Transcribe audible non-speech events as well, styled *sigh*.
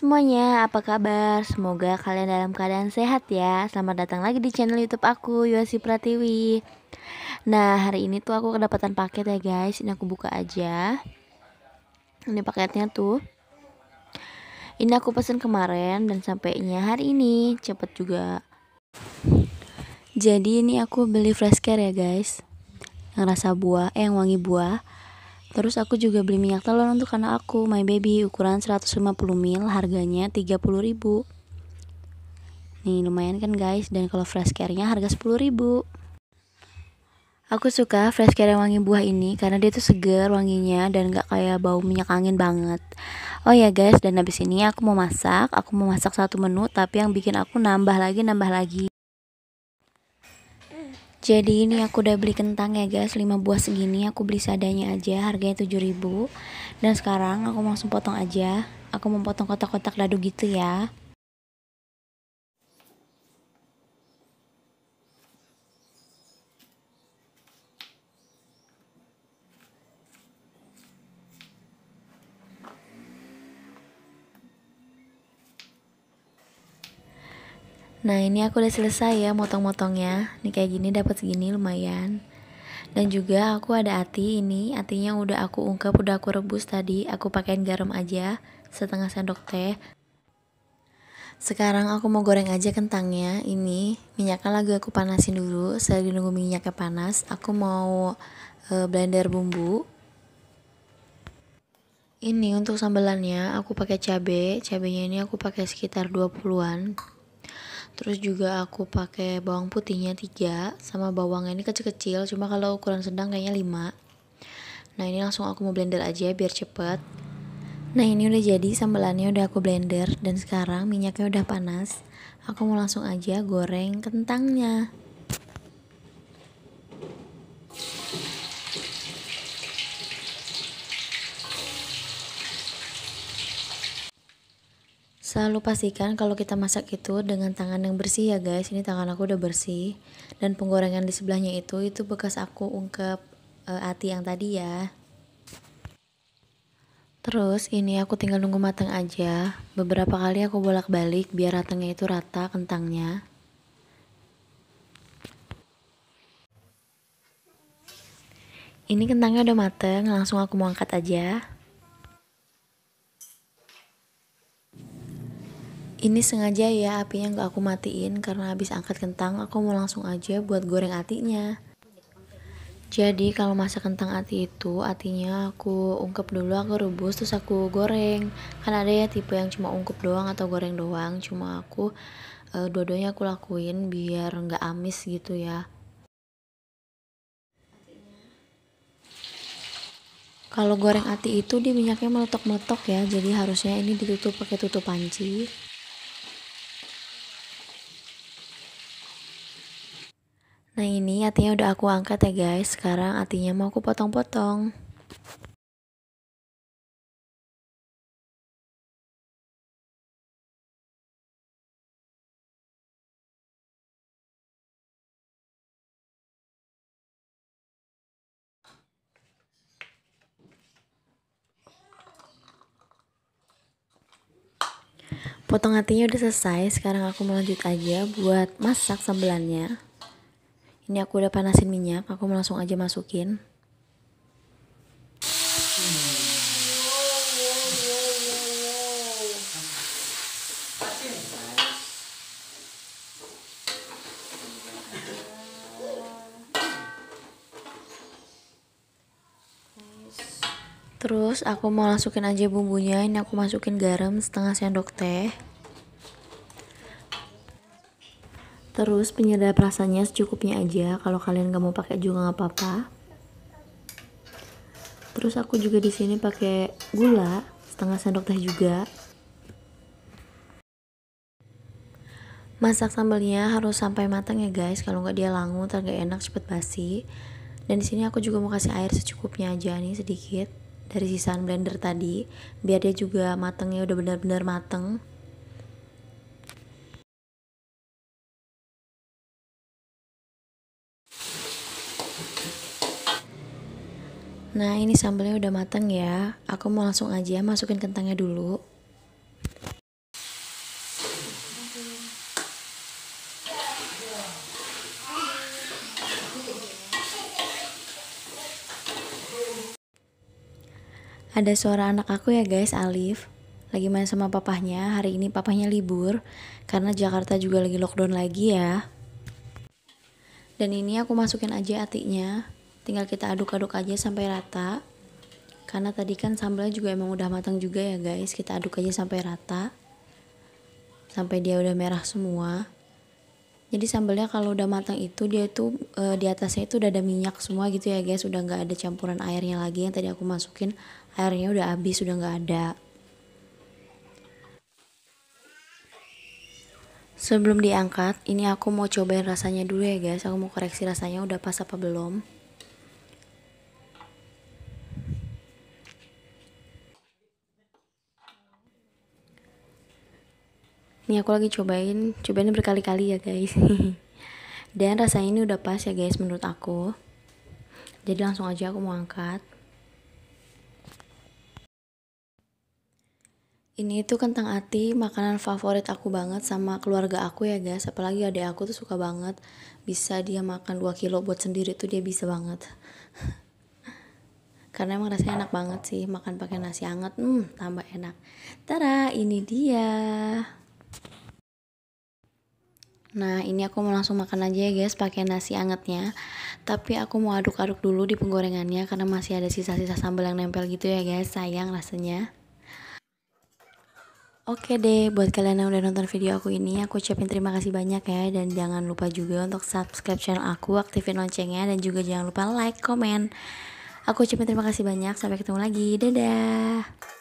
semuanya, apa kabar? Semoga kalian dalam keadaan sehat ya Selamat datang lagi di channel youtube aku, Yosi Pratiwi Nah, hari ini tuh aku kedapatan paket ya guys Ini aku buka aja Ini paketnya tuh Ini aku pesen kemarin dan sampainya hari ini Cepet juga Jadi ini aku beli fresh care ya guys Yang rasa buah, eh yang wangi buah Terus aku juga beli minyak telur untuk karena aku, my baby, ukuran 150 mil harganya 30 ribu. Nih lumayan kan guys, dan kalau fresh care-nya harga 10 ribu. Aku suka fresh care yang wangi buah ini karena dia tuh seger wanginya dan gak kayak bau minyak angin banget. Oh ya guys, dan habis ini aku mau masak, aku mau masak satu menu tapi yang bikin aku nambah lagi nambah lagi. Jadi ini aku udah beli kentang ya guys 5 buah segini aku beli sadanya aja Harganya 7000 Dan sekarang aku langsung potong aja Aku mau potong kotak-kotak dadu gitu ya Nah ini aku udah selesai ya motong-motongnya ini kayak gini dapat segini lumayan Dan juga aku ada ati ini Atinya udah aku ungkep, udah aku rebus tadi Aku pakein garam aja Setengah sendok teh Sekarang aku mau goreng aja kentangnya Ini minyaknya lagi aku panasin dulu Selagi nunggu minyaknya panas Aku mau e, blender bumbu ini untuk sambelannya aku pakai cabai, cabenya ini aku pakai sekitar 20-an terus juga aku pakai bawang putihnya 3 sama bawangnya ini kecil-kecil cuma kalau ukuran sedang kayaknya 5 nah ini langsung aku mau blender aja biar cepet nah ini udah jadi sambelannya udah aku blender dan sekarang minyaknya udah panas aku mau langsung aja goreng kentangnya Selalu pastikan kalau kita masak itu dengan tangan yang bersih ya guys. Ini tangan aku udah bersih dan penggorengan di sebelahnya itu itu bekas aku ungkep e, eh, ati yang tadi ya. Terus ini aku tinggal nunggu matang aja. Beberapa kali aku bolak-balik biar ratangnya itu rata kentangnya. Ini kentangnya udah mateng, langsung aku mau angkat aja. Ini sengaja ya apinya gak aku matiin karena habis angkat kentang aku mau langsung aja buat goreng atinya. Jadi kalau masak kentang ati itu atinya aku ungkep dulu aku rebus terus aku goreng. Kan ada ya tipe yang cuma ungkep doang atau goreng doang. Cuma aku e, dua-duanya aku lakuin biar nggak amis gitu ya. Kalau goreng ati itu di minyaknya meletok-meletok ya, jadi harusnya ini ditutup pakai tutup panci. Nah ini artinya udah aku angkat ya guys, sekarang artinya mau aku potong-potong. Potong hatinya udah selesai, sekarang aku lanjut aja buat masak sambelannya. Ini aku udah panasin minyak, aku mau langsung aja masukin. Terus aku mau masukin aja bumbunya. Ini aku masukin garam setengah sendok teh. terus penyedap rasanya secukupnya aja kalau kalian gak mau pakai juga nggak apa-apa terus aku juga di sini pakai gula setengah sendok teh juga masak sambalnya harus sampai matang ya guys kalau nggak dia langu ntar enak cepet basi dan di sini aku juga mau kasih air secukupnya aja nih sedikit dari sisaan blender tadi biar dia juga matengnya udah benar-benar mateng Nah, ini sambalnya udah mateng ya. Aku mau langsung aja masukin kentangnya dulu. Ada suara anak aku ya guys, Alif lagi main sama papahnya. Hari ini papahnya libur karena Jakarta juga lagi lockdown lagi ya. Dan ini aku masukin aja atiknya tinggal kita aduk-aduk aja sampai rata karena tadi kan sambalnya juga emang udah matang juga ya guys kita aduk aja sampai rata sampai dia udah merah semua jadi sambalnya kalau udah matang itu dia itu e, eh, di atasnya itu udah ada minyak semua gitu ya guys udah nggak ada campuran airnya lagi yang tadi aku masukin airnya udah habis udah nggak ada sebelum diangkat ini aku mau cobain rasanya dulu ya guys aku mau koreksi rasanya udah pas apa belum Nih aku lagi cobain, cobain berkali-kali ya guys. *laughs* Dan rasanya ini udah pas ya guys menurut aku. Jadi langsung aja aku mau angkat. Ini itu kentang ati, makanan favorit aku banget sama keluarga aku ya guys. Apalagi adek aku tuh suka banget. Bisa dia makan 2 kilo buat sendiri tuh dia bisa banget. *laughs* Karena emang rasanya enak banget sih makan pakai nasi hangat. Hmm, tambah enak. Tara, ini dia. Nah, ini aku mau langsung makan aja ya guys pakai nasi angetnya. Tapi aku mau aduk-aduk dulu di penggorengannya karena masih ada sisa-sisa sambal yang nempel gitu ya guys. Sayang rasanya. Oke deh, buat kalian yang udah nonton video aku ini, aku ucapin terima kasih banyak ya. Dan jangan lupa juga untuk subscribe channel aku, aktifin loncengnya, dan juga jangan lupa like, komen. Aku ucapin terima kasih banyak, sampai ketemu lagi. Dadah!